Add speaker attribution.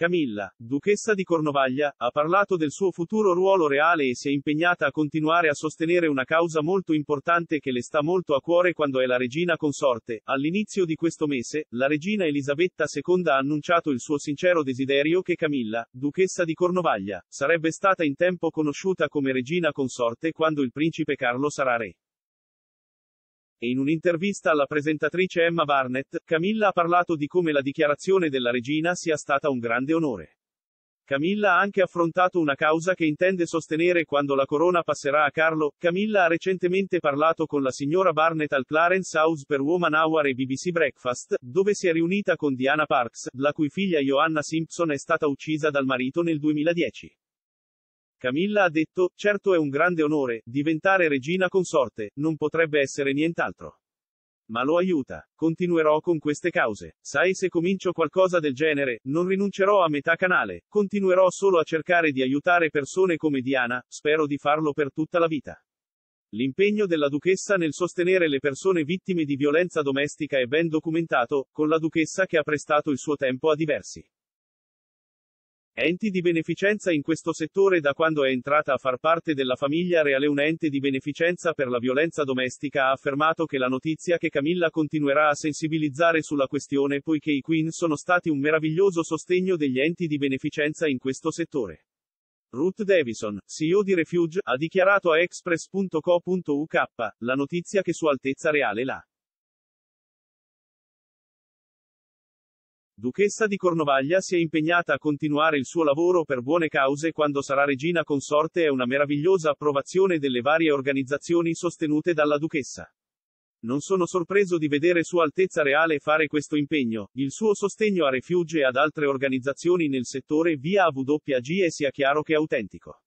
Speaker 1: Camilla, duchessa di Cornovaglia, ha parlato del suo futuro ruolo reale e si è impegnata a continuare a sostenere una causa molto importante che le sta molto a cuore quando è la regina consorte. All'inizio di questo mese, la regina Elisabetta II ha annunciato il suo sincero desiderio che Camilla, duchessa di Cornovaglia, sarebbe stata in tempo conosciuta come regina consorte quando il principe Carlo sarà re. E in un'intervista alla presentatrice Emma Barnett, Camilla ha parlato di come la dichiarazione della regina sia stata un grande onore. Camilla ha anche affrontato una causa che intende sostenere quando la corona passerà a Carlo. Camilla ha recentemente parlato con la signora Barnett al Clarence House per Woman Hour e BBC Breakfast, dove si è riunita con Diana Parks, la cui figlia Joanna Simpson è stata uccisa dal marito nel 2010. Camilla ha detto, certo è un grande onore, diventare regina consorte, non potrebbe essere nient'altro. Ma lo aiuta. Continuerò con queste cause. Sai se comincio qualcosa del genere, non rinuncerò a metà canale, continuerò solo a cercare di aiutare persone come Diana, spero di farlo per tutta la vita. L'impegno della duchessa nel sostenere le persone vittime di violenza domestica è ben documentato, con la duchessa che ha prestato il suo tempo a diversi. Enti di beneficenza in questo settore da quando è entrata a far parte della famiglia reale un ente di beneficenza per la violenza domestica ha affermato che la notizia che Camilla continuerà a sensibilizzare sulla questione poiché i Queen sono stati un meraviglioso sostegno degli enti di beneficenza in questo settore. Ruth Davison, CEO di Refuge, ha dichiarato a express.co.uk, la notizia che Sua Altezza Reale l'ha. Duchessa di Cornovaglia si è impegnata a continuare il suo lavoro per buone cause quando sarà regina consorte e una meravigliosa approvazione delle varie organizzazioni sostenute dalla duchessa. Non sono sorpreso di vedere Sua Altezza Reale fare questo impegno, il suo sostegno a Refuge e ad altre organizzazioni nel settore via AWG e sia chiaro che autentico.